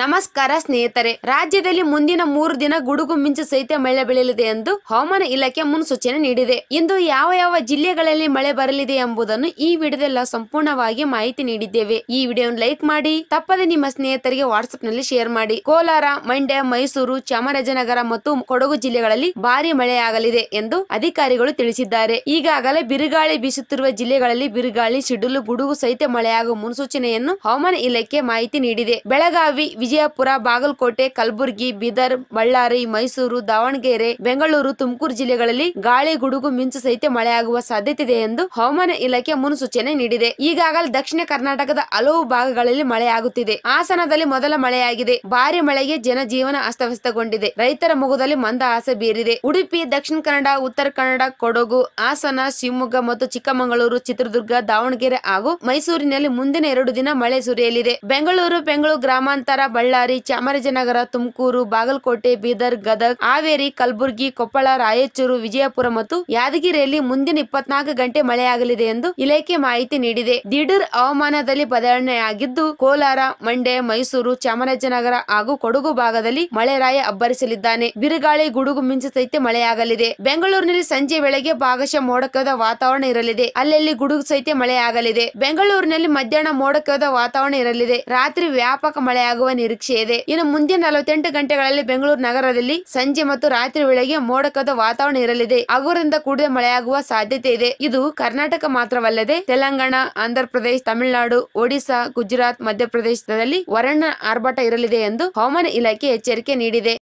ನಮಸ್ಕಾರ ಸ್ನೇಹಿತರೆ ರಾಜ್ಯದಲ್ಲಿ ಮುಂದಿನ ಮೂರು ದಿನ ಗುಡುಗು ಮಿಂಚು ಸಹಿತ ಮಳೆ ಬೀಳಲಿದೆ ಎಂದು ಹವಾಮಾನ ಇಲಾಖೆ ಮುನ್ಸೂಚನೆ ನೀಡಿದೆ ಇಂದು ಯಾವ ಯಾವ ಜಿಲ್ಲೆಗಳಲ್ಲಿ ಮಳೆ ಬರಲಿದೆ ಎಂಬುದನ್ನು ಈ ವಿಡಿಯೋದಲ್ಲಿ ಸಂಪೂರ್ಣವಾಗಿ ಮಾಹಿತಿ ನೀಡಿದ್ದೇವೆ ಈ ವಿಡಿಯೋ ಲೈಕ್ ಮಾಡಿ ತಪ್ಪದೆ ನಿಮ್ಮ ಸ್ನೇಹಿತರಿಗೆ ವಾಟ್ಸ್ಆಪ್ ನಲ್ಲಿ ಶೇರ್ ಮಾಡಿ ಕೋಲಾರ ಮಂಡ್ಯ ಮೈಸೂರು ಚಾಮರಾಜನಗರ ಮತ್ತು ಕೊಡಗು ಜಿಲ್ಲೆಗಳಲ್ಲಿ ಭಾರಿ ಮಳೆಯಾಗಲಿದೆ ಎಂದು ಅಧಿಕಾರಿಗಳು ತಿಳಿಸಿದ್ದಾರೆ ಈಗಾಗಲೇ ಬಿರುಗಾಳಿ ಬೀಸುತ್ತಿರುವ ಜಿಲ್ಲೆಗಳಲ್ಲಿ ಬಿರುಗಾಳಿ ಸಿಡಿಲು ಗುಡುಗು ಸಹಿತ ಮಳೆಯಾಗುವ ಮುನ್ಸೂಚನೆಯನ್ನು ಹವಾಮಾನ ಇಲಾಖೆ ಮಾಹಿತಿ ನೀಡಿದೆ ಬೆಳಗಾವಿ ವಿಜಯಪುರ ಬಾಗಲಕೋಟೆ ಕಲಬುರಗಿ ಬೀದರ್ ಬಳ್ಳಾರಿ ಮೈಸೂರು ದಾವಣಗೆರೆ ಬೆಂಗಳೂರು ತುಮಕೂರು ಜಿಲ್ಲೆಗಳಲ್ಲಿ ಗಾಳಿ ಗುಡುಗು ಮಿಂಚು ಸಹಿತ ಮಳೆಯಾಗುವ ಸಾಧ್ಯತೆ ಇದೆ ಎಂದು ಹವಾಮಾನ ಇಲಾಖೆ ಮುನ್ಸೂಚನೆ ನೀಡಿದೆ ಈಗಾಗಲೇ ದಕ್ಷಿಣ ಕರ್ನಾಟಕದ ಹಲವು ಭಾಗಗಳಲ್ಲಿ ಮಳೆಯಾಗುತ್ತಿದೆ ಹಾಸನದಲ್ಲಿ ಮೊದಲ ಮಳೆಯಾಗಿದೆ ಭಾರಿ ಮಳೆಗೆ ಜನಜೀವನ ಅಸ್ತವ್ಯಸ್ತಗೊಂಡಿದೆ ರೈತರ ಮಗುದಲ್ಲಿ ಮಂದ ಆಸೆ ಬೀರಿದೆ ಉಡುಪಿ ದಕ್ಷಿಣ ಕನ್ನಡ ಉತ್ತರ ಕನ್ನಡ ಕೊಡಗು ಹಾಸನ ಶಿವಮೊಗ್ಗ ಮತ್ತು ಚಿಕ್ಕಮಗಳೂರು ಚಿತ್ರದುರ್ಗ ದಾವಣಗೆರೆ ಹಾಗೂ ಮೈಸೂರಿನಲ್ಲಿ ಮುಂದಿನ ಎರಡು ದಿನ ಮಳೆ ಸುರಿಯಲಿದೆ ಬೆಂಗಳೂರು ಬೆಂಗಳೂರು ಗ್ರಾಮಾಂತರ ಬಳ್ಳಾರಿ ಚಾಮರಾಜನಗರ ತುಮಕೂರು ಬಾಗಲಕೋಟೆ ಬೀದರ್ ಗದಗ್ ಹಾವೇರಿ ಕಲಬುರಗಿ ಕೊಪ್ಪಳ ರಾಯಚೂರು ವಿಜಯಪುರ ಮತ್ತು ಯಾದಗಿರಿಯಲ್ಲಿ ಮುಂದಿನ ಇಪ್ಪತ್ನಾಲ್ಕು ಗಂಟೆ ಮಳೆಯಾಗಲಿದೆ ಎಂದು ಇಲಾಖೆ ಮಾಹಿತಿ ನೀಡಿದೆ ದಿಢೀರ್ ಹವಾಮಾನದಲ್ಲಿ ಬದಲಾವಣೆಯಾಗಿದ್ದು ಕೋಲಾರ ಮಂಡ್ಯ ಮೈಸೂರು ಚಾಮರಾಜನಗರ ಹಾಗೂ ಕೊಡಗು ಭಾಗದಲ್ಲಿ ಮಳೆರಾಯ ಅಬ್ಬರಿಸಲಿದ್ದಾನೆ ಬಿರುಗಾಳಿ ಗುಡುಗು ಮಿಂಚು ಸಹಿತ ಮಳೆಯಾಗಲಿದೆ ಬೆಂಗಳೂರಿನಲ್ಲಿ ಸಂಜೆ ವೇಳೆಗೆ ಭಾಗಶಃ ಮೋಡಕದ ವಾತಾವರಣ ಇರಲಿದೆ ಅಲ್ಲಲ್ಲಿ ಗುಡುಗು ಸಹಿತ ಮಳೆಯಾಗಲಿದೆ ಬೆಂಗಳೂರಿನಲ್ಲಿ ಮಧ್ಯಾಹ್ನ ಮೋಡಕದ ವಾತಾವರಣ ಇರಲಿದೆ ರಾತ್ರಿ ವ್ಯಾಪಕ ಮಳೆಯಾಗುವ ನಿರೀಕ್ಷೆ ಇದೆ ಇನ್ನು ಮುಂದಿನ ನಲವತ್ತೆಂಟು ಗಂಟೆಗಳಲ್ಲಿ ಬೆಂಗಳೂರು ನಗರದಲ್ಲಿ ಸಂಜೆ ಮತ್ತು ರಾತ್ರಿ ವೇಳೆಗೆ ಮೋಡಕದ ವಾತಾವರಣ ಇರಲಿದೆ ಹಗುರದಿಂದ ಕೂಡಿದ ಮಳೆಯಾಗುವ ಸಾಧ್ಯತೆ ಇದೆ ಇದು ಕರ್ನಾಟಕ ಮಾತ್ರವಲ್ಲದೆ ತೆಲಂಗಾಣ ಆಂಧ್ರ ಪ್ರದೇಶ ತಮಿಳುನಾಡು ಒಡಿಶಾ ಗುಜರಾತ್ ಮಧ್ಯಪ್ರದೇಶದಲ್ಲಿ ವರಣ ಆರ್ಭಟ ಇರಲಿದೆ ಎಂದು ಹವಾಮಾನ ಇಲಾಖೆ ಎಚ್ಚರಿಕೆ ನೀಡಿದೆ